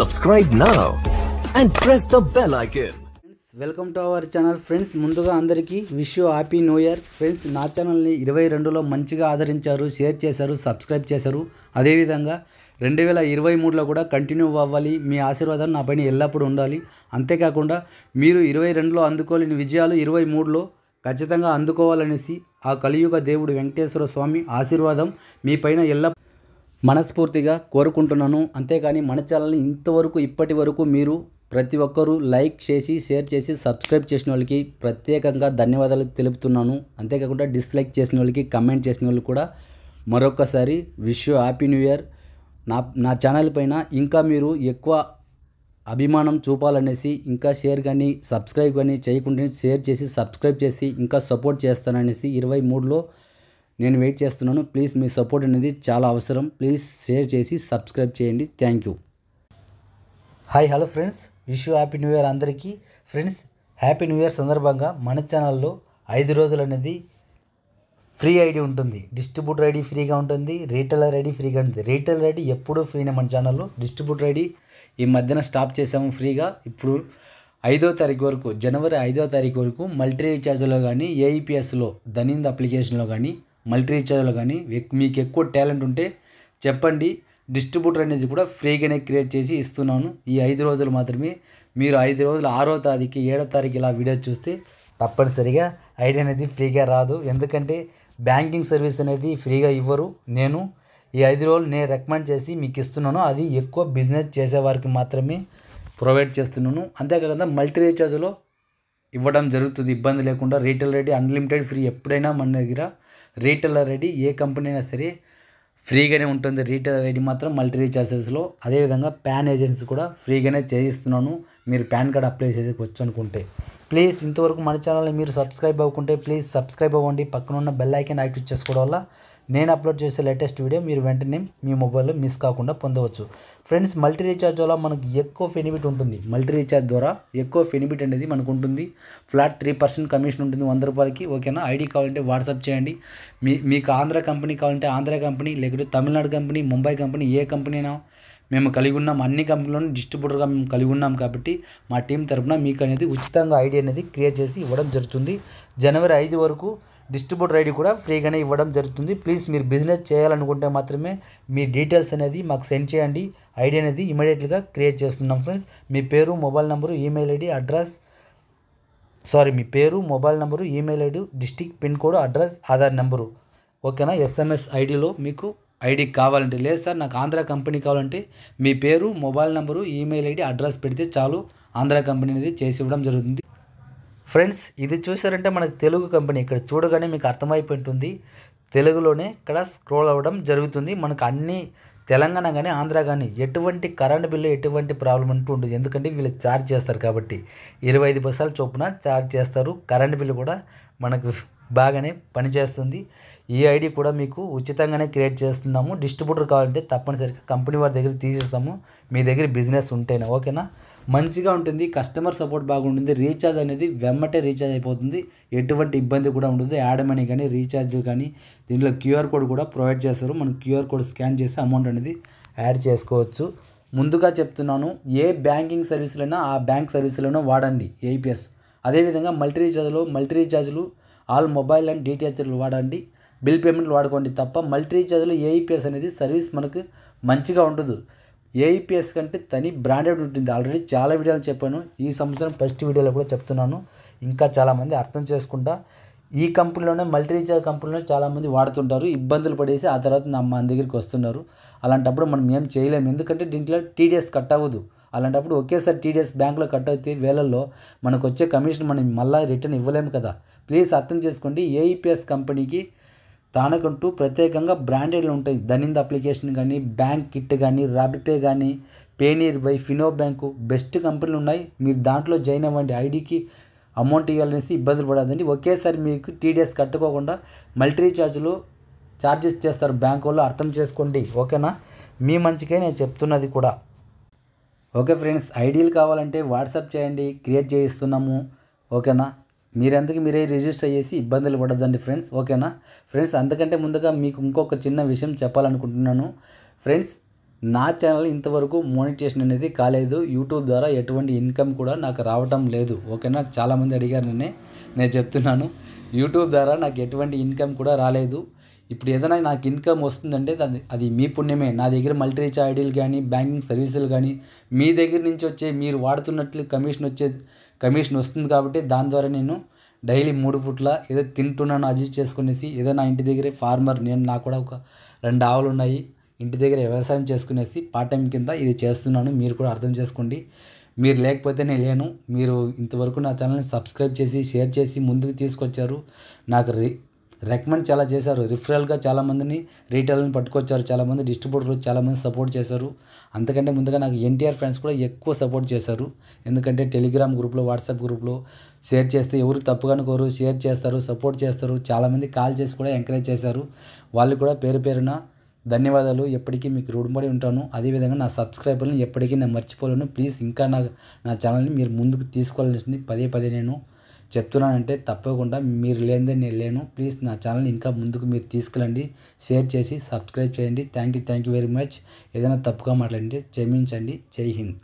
Subscribe now and press the bell icon. Welcome to our channel friends ముందుగా అందరికీ wish you happy new year friends నా ఛానల్ని ఇరవై రెండులో మంచిగా ఆదరించారు షేర్ చేశారు సబ్స్క్రైబ్ చేశారు అదేవిధంగా రెండు వేల ఇరవై మూడులో కూడా కంటిన్యూ అవ్వాలి మీ ఆశీర్వాదం నా పైన ఎల్లప్పుడూ ఉండాలి అంతేకాకుండా మీరు ఇరవై రెండులో అందుకోలేని విజయాలు ఇరవై మూడులో ఖచ్చితంగా అందుకోవాలనేసి ఆ కలియుగ దేవుడు వెంకటేశ్వర స్వామి ఆశీర్వాదం మీ పైన ఎల్ల మనస్ఫూర్తిగా కోరుకుంటున్నాను అంతేకాని మన ఛానల్ని ఇంతవరకు ఇప్పటి వరకు మీరు ప్రతి ఒక్కరూ లైక్ చేసి షేర్ చేసి సబ్స్క్రైబ్ చేసిన వాళ్ళకి ప్రత్యేకంగా ధన్యవాదాలు తెలుపుతున్నాను అంతేకాకుండా డిస్లైక్ చేసిన వాళ్ళకి కమెంట్ చేసిన వాళ్ళు కూడా మరొకసారి విష్ హ్యాపీ న్యూ ఇయర్ నా నా ఛానల్ పైన ఇంకా మీరు ఎక్కువ అభిమానం చూపాలనేసి ఇంకా షేర్ కానీ సబ్స్క్రైబ్ కానీ చేయకుండా షేర్ చేసి సబ్స్క్రైబ్ చేసి ఇంకా సపోర్ట్ చేస్తాననేసి ఇరవై మూడులో నేను వెయిట్ చేస్తున్నాను ప్లీజ్ మీ సపోర్ట్ అనేది చాలా అవసరం ప్లీజ్ షేర్ చేసి సబ్స్క్రైబ్ చేయండి thank you hi hello friends wish happy new year అందరికీ ఫ్రెండ్స్ హ్యాపీ న్యూ ఇయర్ సందర్భంగా మన ఛానల్లో ఐదు రోజులు అనేది ఫ్రీ ఐడి ఉంటుంది డిస్ట్రిబ్యూటర్ ఐడి ఫ్రీగా ఉంటుంది రీటైలర్ ఐడి ఫ్రీగా ఉంటుంది రీటైలర్ ఐడి ఎప్పుడూ ఫ్రీనే మన ఛానల్లో డిస్ట్రిబ్యూటర్ ఐడి ఈ మధ్యన స్టాప్ చేసాము ఫ్రీగా ఇప్పుడు ఐదో తారీఖు వరకు జనవరి ఐదో తారీఖు వరకు మల్టీ రీఛార్జ్లో కానీ ఏఈపిఎస్లో ధనింద అప్లికేషన్లో కానీ మల్టీ రీఛార్జ్లో కానీ మీకు ఎక్కువ టాలెంట్ ఉంటే చెప్పండి డిస్ట్రిబ్యూటర్ అనేది కూడా ఫ్రీగానే క్రియేట్ చేసి ఇస్తున్నాను ఈ ఐదు రోజులు మాత్రమే మీరు ఐదు రోజులు ఆరో తారీఖు ఏడో తారీఖు ఇలా వీడియో చూస్తే తప్పనిసరిగా ఐడియా అనేది ఫ్రీగా రాదు ఎందుకంటే బ్యాంకింగ్ సర్వీస్ అనేది ఫ్రీగా ఇవ్వరు నేను ఈ ఐదు రోజులు నేను రికమెండ్ చేసి మీకు ఇస్తున్నాను అది ఎక్కువ బిజినెస్ చేసేవారికి మాత్రమే ప్రొవైడ్ చేస్తున్నాను అంతేకాకుండా మల్టీ రీఛార్జ్లో ఇవ్వడం జరుగుతుంది ఇబ్బంది లేకుండా రీటైల్ రేట్ అన్లిమిటెడ్ ఫ్రీ ఎప్పుడైనా మన దగ్గర రీటైలర్ రెడీ ఏ కంపెనీ అయినా సరే ఫ్రీగానే ఉంటుంది రీటైలర్ ఐడి మాత్రం మల్టీ రీఛార్జెస్లో అదేవిధంగా ప్యాన్ ఏజెన్సీ కూడా ఫ్రీగానే చేయిస్తున్నాను మీరు ప్యాన్ కార్డ్ అప్లై చేసుకోవచ్చు అనుకుంటే ప్లీజ్ ఇంతవరకు మన ఛానల్ని మీరు సబ్స్క్రైబ్ అవ్వకుంటే ప్లీజ్ సబ్స్క్రైబ్ అవ్వండి పక్కనున్న బెల్ ఐకన్ యాక్టివ్ చేసుకోవడం వల్ల నేను అప్లోడ్ చేసే లేటెస్ట్ వీడియో మీరు వెంటనే మీ మొబైల్లో మిస్ కాకుండా పొందవచ్చు ఫ్రెండ్స్ మల్టీ రీఛార్జ్ వల్ల మనకు ఎక్కువ ఫెనిఫిట్ ఉంటుంది మల్టీ రీఛార్జ్ ద్వారా ఎక్కువ ఫెనిఫిట్ అనేది మనకు ఉంటుంది ఫ్లాట్ త్రీ పర్సెంట్ కమిషన్ ఉంటుంది వంద రూపాయలకి ఓకేనా ఐడి కావాలంటే వాట్సాప్ చేయండి మీ మీకు ఆంధ్ర కంపెనీ కావాలంటే ఆంధ్ర కంపెనీ లేకపోతే తమిళనాడు కంపెనీ ముంబై కంపెనీ ఏ అయినా మేము కలిగి ఉన్నాం అన్ని కంపెనీలను డిస్ట్రిబ్యూటర్గా మేము కలిగి ఉన్నాం కాబట్టి మా టీం తరఫున మీకు అనేది ఉచితంగా ఐడి అనేది క్రియేట్ చేసి ఇవ్వడం జరుగుతుంది జనవరి ఐదు వరకు డిస్ట్రిబ్యూటర్ ఐడి కూడా ఫ్రీగానే ఇవ్వడం జరుగుతుంది ప్లీజ్ మీరు బిజినెస్ చేయాలనుకుంటే మాత్రమే మీ డీటెయిల్స్ అనేది మాకు సెండ్ చేయండి ఐడి అనేది ఇమీడియట్గా క్రియేట్ చేస్తున్నాం ఫ్రెండ్స్ మీ పేరు mobile number email ID address sorry మీ పేరు mobile number email ID district pin code address Aadhaar number ఓకేనా ఎస్ఎంఎస్ ఐడిలో మీకు ఐడి కావాలంటే లేదు సార్ నాకు ఆంధ్ర కంపెనీ కావాలంటే మీ పేరు mobile number email ID address పెడితే చాలు ఆంధ్ర కంపెనీ అనేది చేసి ఇవ్వడం జరుగుతుంది ఫ్రెండ్స్ ఇది చూసారంటే మనకు తెలుగు కంపెనీ ఇక్కడ చూడగానే మీకు అర్థమైపోయి ఉంటుంది తెలుగులోనే ఇక్కడ స్క్రోల్ అవ్వడం జరుగుతుంది మనకు అన్ని తెలంగాణ కానీ ఆంధ్ర కానీ ఎటువంటి కరెంట్ బిల్లు ఎటువంటి ప్రాబ్లం అంటూ ఉండదు ఎందుకంటే వీళ్ళు ఛార్జ్ చేస్తారు కాబట్టి ఇరవై ఐదు బస్సాలు చొప్పున ఛార్జ్ చేస్తారు కరెంట్ బిల్లు కూడా మనకు బాగానే పనిచేస్తుంది ఈ ఐడి కూడా మీకు ఉచితంగానే క్రియేట్ చేస్తున్నాము డిస్ట్రిబ్యూటర్ కావాలంటే తప్పనిసరిగా కంపెనీ వారి దగ్గర తీసిస్తాము మీ దగ్గర బిజినెస్ ఉంటేనే ఓకేనా మంచిగా ఉంటుంది కస్టమర్ సపోర్ట్ బాగుంటుంది రీఛార్జ్ అనేది వెమ్మటే రీఛార్జ్ అయిపోతుంది ఎటువంటి ఇబ్బంది కూడా ఉంటుంది యాడ్ మనీ కానీ రీఛార్జ్ కానీ దీంట్లో క్యూఆర్ కోడ్ కూడా ప్రొవైడ్ చేస్తారు మనం క్యూఆర్ కోడ్ స్కాన్ చేసి అమౌంట్ అనేది యాడ్ చేసుకోవచ్చు ముందుగా చెప్తున్నాను ఏ బ్యాంకింగ్ సర్వీసులైనా ఆ బ్యాంక్ సర్వీసులైనా వాడండి ఏపీఎస్ అదేవిధంగా మల్టీ రీఛార్జ్లో మల్టీ రీఛార్జ్లు ఆల్ మొబైల్ అండ్ డీటీహెచ్లు వాడండి బిల్ పేమెంట్లు వాడుకోండి తప్ప మల్టీ రీఛార్జ్లో ఏఈపిఎస్ e అనేది సర్వీస్ మనకు మంచిగా ఉండదు ఏఈపిఎస్ e కంటే తని బ్రాండెడ్ ఉంటుంది ఆల్రెడీ చాలా వీడియోలు చెప్పాను ఈ సంవత్సరం ఫస్ట్ వీడియోలో కూడా చెప్తున్నాను ఇంకా చాలామంది అర్థం చేసుకుంటా ఈ కంపెనీలోనే మల్టీ రీఛార్జ్ కంపెనీలోనే చాలామంది వాడుతుంటారు ఇబ్బందులు పడేసి ఆ తర్వాత మా దగ్గరికి వస్తున్నారు అలాంటప్పుడు మనం ఏం చేయలేము ఎందుకంటే దీంట్లో టీడీఎస్ కట్ అవ్వదు అలాంటప్పుడు ఒకేసారి టీడీఎస్ బ్యాంకులో కట్ అవుతే వేళల్లో మనకు వచ్చే కమిషన్ మనం మళ్ళీ రిటర్న్ ఇవ్వలేము కదా ప్లీజ్ అర్థం చేసుకోండి ఏఈపిఎస్ e కంపెనీకి దానికంటూ ప్రత్యేకంగా బ్రాండెడ్లు ఉంటాయి ధనింద అప్లికేషన్ కానీ బ్యాంక్ కిట్ కానీ ర్యాపిపే కానీ PayNearby Fino bank best కంపెనీలు ఉన్నాయి మీరు దాంట్లో జాయిన్ అవ్వండి ఐడికి అమౌంట్ ఇవ్వాలనేసి ఇబ్బందులు పడదండి ఒకేసారి మీకు టీడీఎస్ కట్టుకోకుండా మల్టీ ఛార్జ్లు ఛార్జెస్ చేస్తారు బ్యాంకు వాళ్ళు అర్థం చేసుకోండి ఓకేనా మీ మంచికే నేను చెప్తున్నది కూడా ఓకే ఫ్రెండ్స్ ఐడియల్ కావాలంటే వాట్సాప్ చేయండి క్రియేట్ చేయిస్తున్నాము ఓకేనా మీరంతకు మీరే రిజిస్టర్ చేసి ఇబ్బందులు పడద్దండి ఫ్రెండ్స్ ఓకేనా ఫ్రెండ్స్ అందుకంటే ముందుగా మీకు ఇంకొక చిన్న విషయం చెప్పాలనుకుంటున్నాను ఫ్రెండ్స్ నా ఛానల్ ఇంతవరకు మోనిటేషన్ అనేది కాలేదు యూట్యూబ్ ద్వారా ఎటువంటి ఇన్కమ్ కూడా నాకు రావటం లేదు ఓకేనా చాలామంది అడిగారు నేనే నేను చెప్తున్నాను యూట్యూబ్ ద్వారా నాకు ఎటువంటి ఇన్కమ్ కూడా రాలేదు ఇప్పుడు ఏదైనా నాకు ఇన్కమ్ వస్తుందంటే దాని అది మీ పుణ్యమే నా దగ్గర మల్టీ రీచ్ కానీ బ్యాంకింగ్ సర్వీసులు కానీ మీ దగ్గర నుంచి వచ్చే మీరు వాడుతున్నట్లు కమిషన్ వచ్చే కమిషన్ వస్తుంది కాబట్టి దాని ద్వారా నేను డైలీ మూడు పూట్ల ఏదో తింటున్నాను అడ్జస్ట్ చేసుకునేసి ఏదో నా ఇంటి దగ్గరే ఫార్మర్ నేను నాకు కూడా ఒక రెండు ఆవులు ఉన్నాయి ఇంటి దగ్గర వ్యవసాయం చేసుకునేసి పార్ట్ టైం కింద ఇది చేస్తున్నాను మీరు కూడా అర్థం చేసుకోండి మీరు లేకపోతే నేను లేను మీరు ఇంతవరకు నా ఛానల్ని సబ్స్క్రైబ్ చేసి షేర్ చేసి ముందుకు తీసుకొచ్చారు నాకు రికమెండ్ చాలా చేశారు రిఫరల్గా చాలామందిని రీటైల్ని పట్టుకొచ్చారు చాలామంది డిస్ట్రిబ్యూటర్లు చాలామంది సపోర్ట్ చేశారు అంతకంటే ముందుగా నాకు ఎన్టీఆర్ ఫ్రెండ్స్ కూడా ఎక్కువ సపోర్ట్ చేశారు ఎందుకంటే టెలిగ్రామ్ గ్రూప్లో వాట్సాప్ గ్రూప్లో షేర్ చేస్తే ఎవరు తప్పుగానుకోరు షేర్ చేస్తారు సపోర్ట్ చేస్తారు చాలామంది కాల్ చేసి కూడా ఎంకరేజ్ చేశారు వాళ్ళు కూడా పేరు పేరున ధన్యవాదాలు ఎప్పటికీ మీకు రుణపడి ఉంటాను అదేవిధంగా నా సబ్స్క్రైబర్ని ఎప్పటికీ నేను మర్చిపోలేను ప్లీజ్ ఇంకా నా నా ఛానల్ని మీరు ముందుకు తీసుకోవాల్సింది పదే పదే నేను చెప్తున్నానంటే తప్పకుండా మీరు లేనిదే నేను లేను ప్లీజ్ నా ఛానల్ ఇంకా ముందుకు మీరు తీసుకెళ్ళండి షేర్ చేసి సబ్స్క్రైబ్ చేయండి thank you thank you very much ఏదైనా తప్పుగా మాట్లాడింటే క్షమించండి జై హింద్